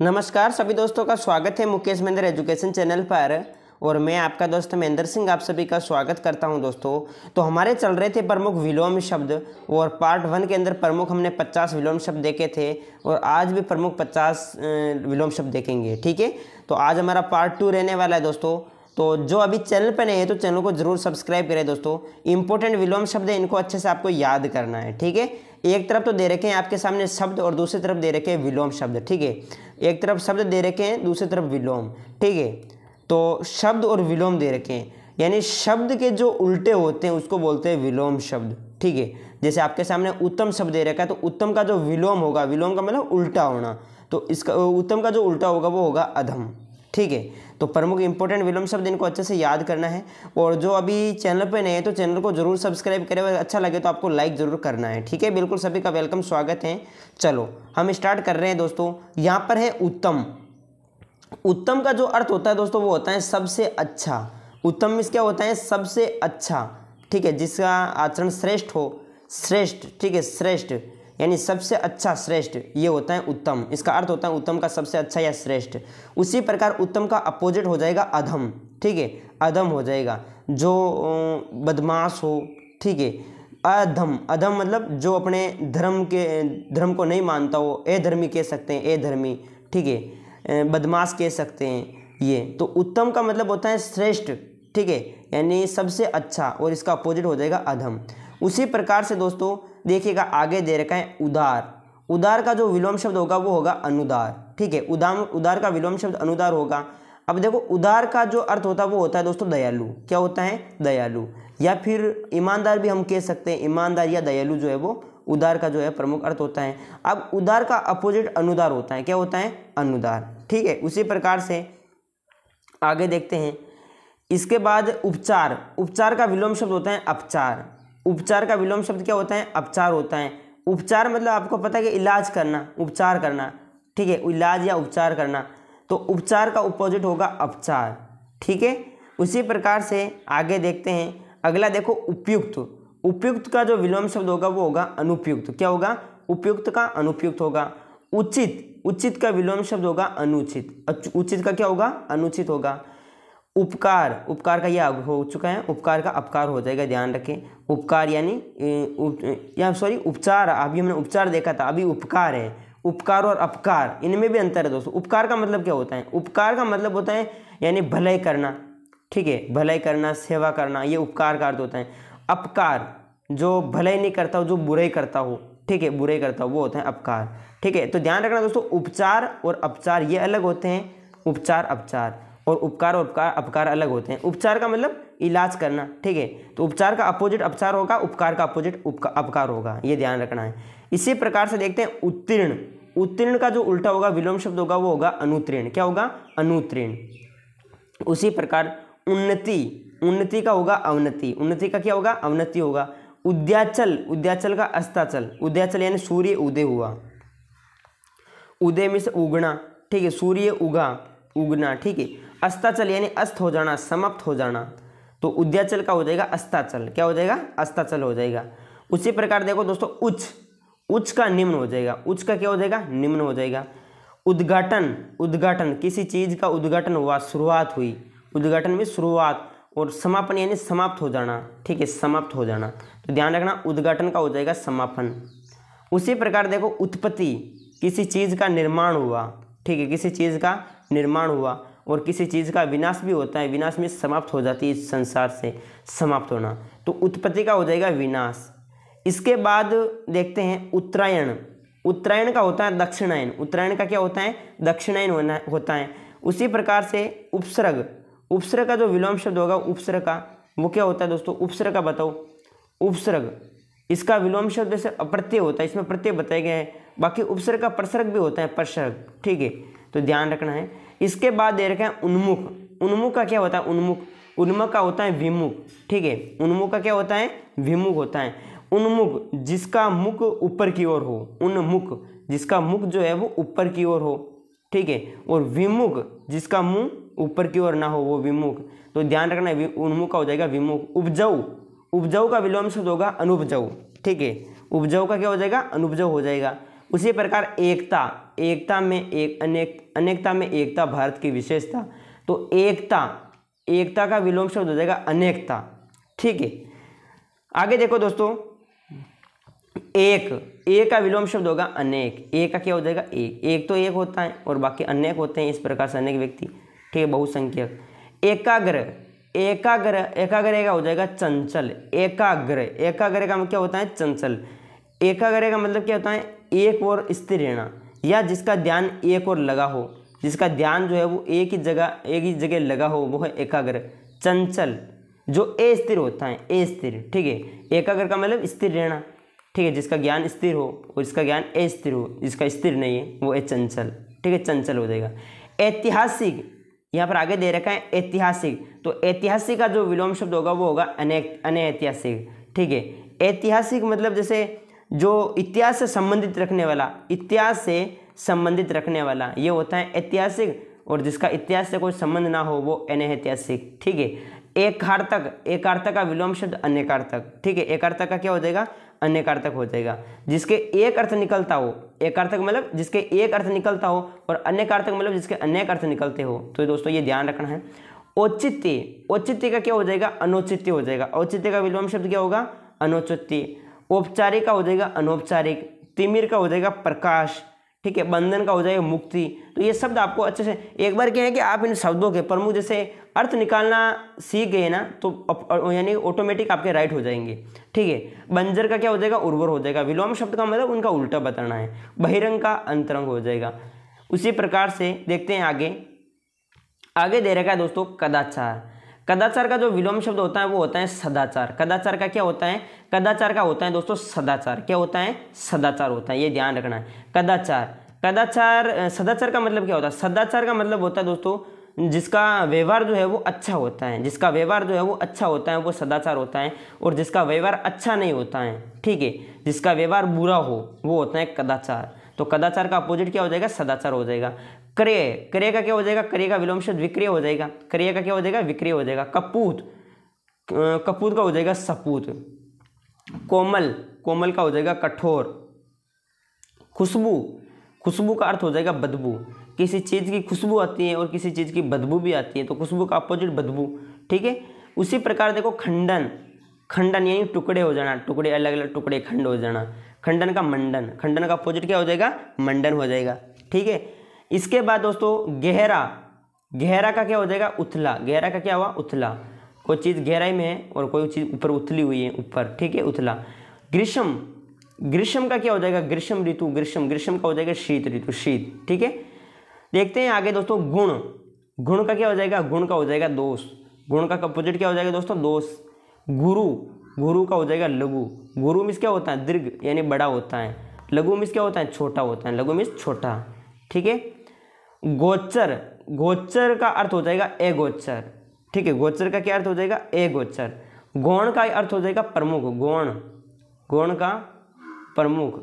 नमस्कार सभी दोस्तों का स्वागत है मुकेश महेंद्र एजुकेशन चैनल पर और मैं आपका दोस्त महेंद्र सिंह आप सभी का स्वागत करता हूं दोस्तों तो हमारे चल रहे थे प्रमुख विलोम शब्द और पार्ट वन के अंदर प्रमुख हमने पचास विलोम शब्द देखे थे और आज भी प्रमुख पचास विलोम शब्द देखेंगे ठीक है तो आज हमारा पार्ट टू रहने वाला है दोस्तों तो जो अभी चैनल पर नहीं है तो चैनल को जरूर सब्सक्राइब करें दोस्तों इंपॉर्टेंट विलोम शब्द है इनको अच्छे से आपको याद करना है ठीक है एक तरफ तो दे रखे हैं आपके सामने शब्द और दूसरी तरफ दे रखे हैं विलोम शब्द ठीक है एक तरफ शब्द दे रखे हैं दूसरी तरफ विलोम ठीक है तो शब्द और विलोम दे रखे हैं यानी शब्द के जो उल्टे होते हैं उसको बोलते हैं विलोम शब्द ठीक है जैसे आपके सामने उत्तम शब्द दे रखा है तो उत्तम का जो विलोम होगा विलोम का मतलब उल्टा होना तो इसका उत्तम का जो उल्टा होगा वो होगा अधम ठीक है तो प्रमुख इंपॉर्टेंट विलोम शब्द इनको अच्छे से याद करना है और जो अभी चैनल पर नए हैं तो चैनल को जरूर सब्सक्राइब करें अच्छा लगे तो आपको लाइक ज़रूर करना है ठीक है बिल्कुल सभी का वेलकम स्वागत है चलो हम स्टार्ट कर रहे हैं दोस्तों यहाँ पर है उत्तम उत्तम का जो अर्थ होता है दोस्तों वो होता है सबसे अच्छा उत्तम मीन्स क्या होता है सबसे अच्छा ठीक है जिसका आचरण श्रेष्ठ हो श्रेष्ठ ठीक है श्रेष्ठ यानी सबसे अच्छा श्रेष्ठ ये होता है उत्तम इसका अर्थ होता है उत्तम का सबसे अच्छा या श्रेष्ठ उसी प्रकार उत्तम का अपोजिट हो जाएगा अधम ठीक है अधम हो जाएगा जो बदमाश हो ठीक है अधम अधम मतलब जो अपने धर्म के धर्म को नहीं मानता हो ए धर्मी कह सकते हैं ए धर्मी ठीक है बदमाश कह सकते हैं ये तो उत्तम का मतलब होता है श्रेष्ठ ठीक है यानी सबसे अच्छा और इसका अपोजिट हो जाएगा अधम उसी प्रकार से दोस्तों देखिएगा आगे दे रखा है उधार उधार का जो विलोम शब्द होगा वो होगा अनुदार ठीक है उदाम उदार का विलोम शब्द अनुदार होगा अब देखो उधार का जो अर्थ होता है वो होता है दोस्तों दयालु क्या होता है दयालु या फिर ईमानदार भी हम कह सकते हैं ईमानदार या दयालु जो है वो उधार का जो है प्रमुख अर्थ होता है अब उधार का अपोजिट अनुदार होता है क्या होता है अनुदार ठीक है उसी प्रकार से आगे देखते हैं इसके बाद उपचार उपचार का विलोम शब्द होता है अपचार उपचार का विलोम शब्द क्या होता है अपचार होता है उपचार मतलब आपको पता है कि इलाज करना उपचार करना ठीक है इलाज या उपचार करना तो उपचार का अपोजिट होगा अपचार ठीक है उसी प्रकार से आगे देखते हैं अगला देखो उपयुक्त उपयुक्त का जो विलोम शब्द होगा वो होगा अनुपयुक्त क्या होगा उपयुक्त का अनुपयुक्त होगा उचित उचित का विलोम शब्द होगा अनुचित उचित का क्या होगा अनुचित होगा उपकार उपकार का यह हो चुका है उपकार का अपकार हो जाएगा ध्यान रखें उपकार यानी उप, या सॉरी उपचार अभी हमने उपचार देखा था अभी उपकार है उपकार और अपकार इनमें भी अंतर है दोस्तों उपकार का मतलब क्या होता है उपकार का मतलब होता है यानी भलाई करना ठीक है भलाई करना सेवा करना ये उपकार का अर्थ होता है अपकार जो भलाई नहीं करता हो जो बुराई करता हो ठीक है बुराई करता हो वो होता है अपकार ठीक है तो ध्यान रखना दोस्तों उपचार और अपचार ये अलग होते हैं उपचार अपचार और उपकार और उपकार अपकार अलग होते हैं उपचार का मतलब इलाज करना ठीक है तो उपचार का अपोजिट अपचार होगा उपकार का अपोजिट अपकार होगा ये ध्यान रखना है इसी प्रकार से देखते हैं उत्तीर्ण उत्तीर्ण का जो उल्टा होगा विलोम शब्द होगा वो होगा अनुत्तीर्ण क्या होगा अनुत्तीर्ण उसी प्रकार उन्नति उन्नति का होगा अवनति उन्नति का क्या होगा अवनति होगा उद्याचल उद्याचल का अस्ताचल उद्याचल यानी सूर्य उदय हुआ उदय में से उगना ठीक है सूर्य उगा उगना ठीक है अस्ताचल यानी अस्त हो जाना समाप्त हो जाना तो उद्याचल का हो जाएगा अस्ताचल क्या हो जाएगा अस्ताचल हो जाएगा उसी प्रकार देखो दोस्तों उच्च उच्च का निम्न हो जाएगा उच्च का क्या हो जाएगा निम्न हो जाएगा उद्घाटन उद्घाटन किसी चीज़ का उद्घाटन हुआ शुरुआत हुई उद्घाटन में शुरुआत और समापन यानी समाप्त हो जाना ठीक है समाप्त हो जाना तो ध्यान रखना उद्घाटन का हो जाएगा समापन उसी प्रकार देखो उत्पत्ति किसी चीज़ का निर्माण हुआ ठीक है किसी चीज़ का निर्माण हुआ और किसी चीज़ का विनाश भी होता है विनाश में समाप्त हो जाती है इस संसार से समाप्त होना तो उत्पत्ति का हो जाएगा विनाश इसके बाद देखते हैं उत्तरायण उत्तरायण का होता है दक्षिणायन उत्तरायण का क्या होता है दक्षिणायन होना होता है उसी प्रकार से उपसर्ग उपसर्ग का जो विलोम शब्द होगा उपसर्ग का वो क्या होता है दोस्तों उपसर्ग का बताओ उपसर्ग इसका विलोम शब्द जैसे अप्रत्यय होता है इसमें प्रत्यय बताए गए हैं बाकी उपसर्ग का प्रसर्ग भी होता है प्रसर्ग ठीक है तो ध्यान रखना है इसके बाद दे रखा है उन्मुख उन्मुख का क्या होता है उन्मुख उन्मुख का होता है विमुख ठीक है उन्मुख का क्या होता है विमुख होता है उन्मुख जिसका मुख ऊपर की ओर हो उन्मुख जिसका मुख जो है वो ऊपर की ओर हो ठीक है और विमुख जिसका मुंह ऊपर की ओर ना हो वो विमुख तो ध्यान रखना है उन्मुख का हो जाएगा विमुख उपजाऊ उपजाऊ का विलोम शब्द होगा अनुपजाऊ ठीक है उपजाऊ का क्या हो जाएगा अनुपजाऊ हो जाएगा उसी प्रकार एकता एकता में एक अनेक अनेकता में एकता भारत की विशेषता तो एकता एकता का विलोम शब्द हो जाएगा अनेकता ठीक है आगे देखो दोस्तों एक एक का विलोम शब्द होगा अनेक एक का क्या हो जाएगा एक एक तो एक होता है और बाकी अनेक होते हैं इस प्रकार से अनेक व्यक्ति ठीक है बहुसंख्यक एकाग्र एकाग्र एकाग्र का हो जाएगा चंचल एकाग्र एकाग्र का मतलब क्या होता है चंचल एकाग्र का मतलब क्या होता है एक और स्थिर रहना या जिसका ध्यान एक और लगा हो जिसका ध्यान जो है वो एक ही जगह एक ही जगह लगा हो वो है एकाग्र चंचल जो अस्थिर होता है अस्थिर ठीक है एकाग्र का मतलब स्थिर रहना ठीक है जिसका ज्ञान स्थिर हो और जिसका ज्ञान अस्थिर हो जिसका स्थिर नहीं है वो है चंचल ठीक है चंचल हो जाएगा ऐतिहासिक यहाँ पर आगे दे रखा है ऐतिहासिक तो ऐतिहासिक का जो विलोम शब्द होगा वो होगा अनेक अनैतिहासिक ठीक है ऐतिहासिक मतलब जैसे जो इतिहास से संबंधित रखने वाला इतिहास से संबंधित रखने वाला ये होता है ऐतिहासिक और जिसका इतिहास से कोई संबंध ना हो वो अनैतिहासिक ठीक है एकार्थक एकार्थक का विलोम शब्द अनेकार्थक ठीक है एकार्थक का क्या हो जाएगा अनेकार्थक हो जाएगा जिसके एक अर्थ निकलता हो एकार्थक मतलब जिसके एक अर्थ निकलता हो और अनेकार्थक मतलब जिसके अनेक अर्थ निकलते हो तो दोस्तों ये ध्यान रखना है औचित्य औचित्य का क्या हो जाएगा अनौचित्य हो जाएगा औचित्य का विलोम शब्द क्या होगा अनौचित्य औपचारिक का हो जाएगा अनौपचारिक तिमिर का हो जाएगा प्रकाश ठीक है बंधन का हो जाएगा मुक्ति तो ये शब्द आपको अच्छे से एक बार क्या है कि आप इन शब्दों के प्रमुख जैसे अर्थ निकालना सीख गए ना तो यानी ऑटोमेटिक आपके राइट हो जाएंगे ठीक है बंजर का क्या हो जाएगा उर्वर हो जाएगा विलोम शब्द का मतलब उनका उल्टा बताना है बहिरंग का अंतरंग हो जाएगा उसी प्रकार से देखते हैं आगे आगे दे रखा है दोस्तों कदाचार कदाचार का जो विलोम शब्द होता है वो होता है सदाचार कदाचार का क्या होता है कदाचार का होता है दोस्तों सदाचार क्या होता है सदाचार होता है ये ध्यान रखना है कदाचार कदाचार सदाचार का मतलब क्या होता है सदाचार का मतलब होता है दोस्तों जिसका व्यवहार जो है वो अच्छा होता है जिसका व्यवहार जो है वो अच्छा होता है वो सदाचार होता है और जिसका व्यवहार अच्छा नहीं होता है ठीक है जिसका व्यवहार बुरा हो वो होता है कदाचार तो कदाचार का अपोजिट क्या हो जाएगा सदाचार हो जाएगा क्रय क्रय का क्या हो जाएगा क्रय का विलोम शब्द विक्रय हो जाएगा क्रय का क्या हो जाएगा विक्रय हो जाएगा कपूत कपूत का हो जाएगा सपूत कोमल कोमल का हो जाएगा कठोर खुशबू खुशबू का अर्थ हो जाएगा बदबू किसी चीज़ की खुशबू आती है और किसी चीज़ की बदबू भी आती है तो खुशबू का अपोजिट बदबू ठीक है उसी प्रकार देखो खंडन खंडन यानी टुकड़े हो जाना टुकड़े अलग अलग टुकड़े खंड हो जाना खंडन का मंडन खंडन का अपोजिट क्या हो जाएगा मंडन हो जाएगा ठीक है इसके बाद दोस्तों गहरा गहरा का क्या हो जाएगा उथला गहरा का क्या हुआ उथला कोई चीज़ गहराई में है और कोई चीज़ ऊपर उथली हुई है ऊपर ठीक है उथला ग्रीष्म ग्रीष्म का क्या हो जाएगा ग्रीष्म ऋतु ग्रीष्म ग्रीष्म का हो जाएगा शीत ऋतु शीत ठीक है देखते हैं आगे दोस्तों गुण गुण का क्या हो जाएगा गुण का हो जाएगा दोष गुण का अपोजिट क्या हो जाएगा दोस्तों दोष गुरु गुरु का हो जाएगा लघु गुरु मीस क्या होता है दीर्घ यानी बड़ा होता है लघु मिस क्या होता है छोटा होता है लघु मीस छोटा ठीक है गोचर गोचर का अर्थ हो जाएगा ए गोचर ठीक है गोचर का क्या अर्थ हो जाएगा ए गोचर गौण का अर्थ हो जाएगा प्रमुख गौण गौण का प्रमुख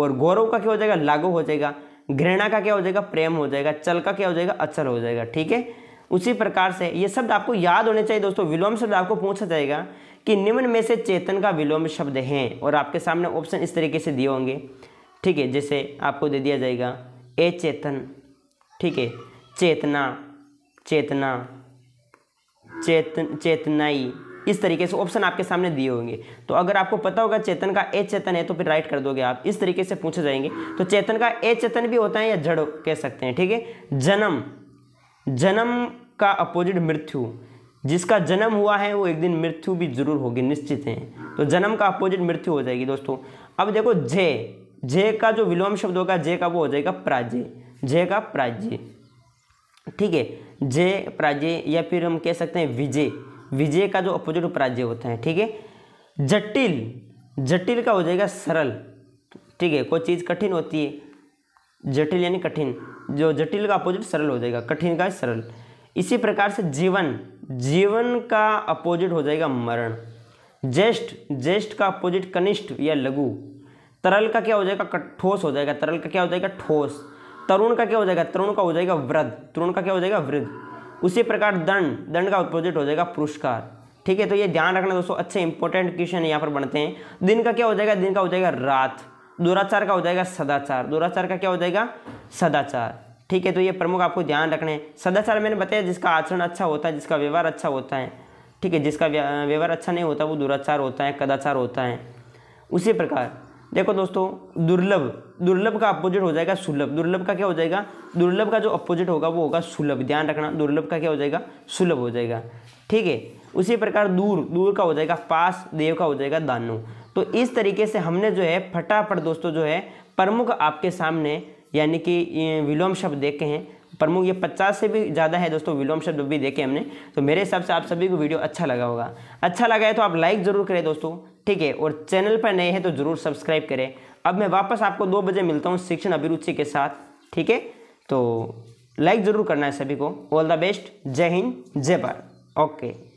और गौरव का क्या हो जाएगा लागू हो जाएगा घृणा का क्या हो जाएगा प्रेम हो जाएगा चल का क्या हो जाएगा अचल हो जाएगा ठीक है उसी प्रकार से ये शब्द आपको याद होने चाहिए दोस्तों विलोम शब्द आपको पूछा जाएगा कि निम्न में से चेतन का विलोम शब्द है और आपके सामने ऑप्शन इस तरीके से दिए होंगे ठीक है जैसे आपको दे दिया जाएगा ए चेतन ठीक है चेतना चेतना चेतन चेतनाई इस तरीके से ऑप्शन आपके सामने दिए होंगे तो अगर आपको पता होगा चेतन का ए चेतन है तो फिर राइट कर दोगे आप इस तरीके से पूछे जाएंगे तो चेतन का ए चेतन भी होता है या जड़ कह सकते हैं ठीक है जन्म जन्म का अपोजिट मृत्यु जिसका जन्म हुआ है वो एक दिन मृत्यु भी जरूर होगी निश्चित है तो जन्म का अपोजिट मृत्यु हो जाएगी दोस्तों अब देखो जय जय का जो विलोम शब्द होगा जय का वो हो जाएगा प्राजय जय का प्राज्य ठीक है जय प्राज्य या फिर हम कह सकते हैं विजय विजय का जो अपोजिट प्राज्य होता है ठीक है जटिल जटिल का हो जाएगा सरल ठीक है कोई चीज़ कठिन होती है जटिल यानी कठिन जो जटिल का अपोजिट सरल हो जाएगा कठिन का सरल इसी प्रकार से जीवन जीवन का अपोजिट हो जाएगा मरण ज्येष्ठ ज्येष्ठ का अपोजिट कनिष्ठ या लघु तरल का क्या हो जाएगा ठोस हो जाएगा तरल का क्या हो जाएगा ठोस तरुण का क्या हो जाएगा तरुण का हो जाएगा वृद्ध तरुण का क्या हो जाएगा वृद्ध उसी प्रकार दंड दंड का अपोजिट हो जाएगा पुरस्कार ठीक है तो ये ध्यान रखना दोस्तों अच्छे इंपॉर्टेंट क्वेश्चन यहाँ पर बनते हैं दिन का क्या हो जाएगा दिन का हो जाएगा रात दुराचार का हो जाएगा सदाचार दुराचार का क्या हो जाएगा सदाचार ठीक है तो ये प्रमुख आपको ध्यान रखने हैं सदाचार मैंने बताया जिसका आचरण अच्छा होता है जिसका व्यवहार अच्छा होता है ठीक है जिसका व्यवहार अच्छा नहीं होता वो दुराचार होता है कदाचार होता है उसी प्रकार देखो दोस्तों दुर्लभ दुर्लभ का अपोजिट हो जाएगा सुलभ दुर्लभ का क्या हो जाएगा दुर्लभ का जो अपोजिट होगा वो होगा सुलभ ध्यान रखना दुर्लभ का क्या हो जाएगा सुलभ हो जाएगा ठीक है उसी प्रकार दूर दूर का हो जाएगा पास देव का हो जाएगा दानु तो इस तरीके से हमने जो है फटाफट दोस्तों जो है प्रमुख आपके सामने यानी कि विलोम शब्द देखे हैं प्रमुख ये पचास से भी ज़्यादा है दोस्तों विलोम शब्द भी देखे हमने तो मेरे हिसाब से आप सभी को वीडियो अच्छा लगा होगा अच्छा लगा है तो आप लाइक ज़रूर करें दोस्तों ठीक है और चैनल पर नए हैं तो ज़रूर सब्सक्राइब करें अब मैं वापस आपको दो बजे मिलता हूँ शिक्षण अभिरुचि के साथ ठीक है तो लाइक ज़रूर करना है सभी को ऑल द बेस्ट जय हिंद जय भारत ओके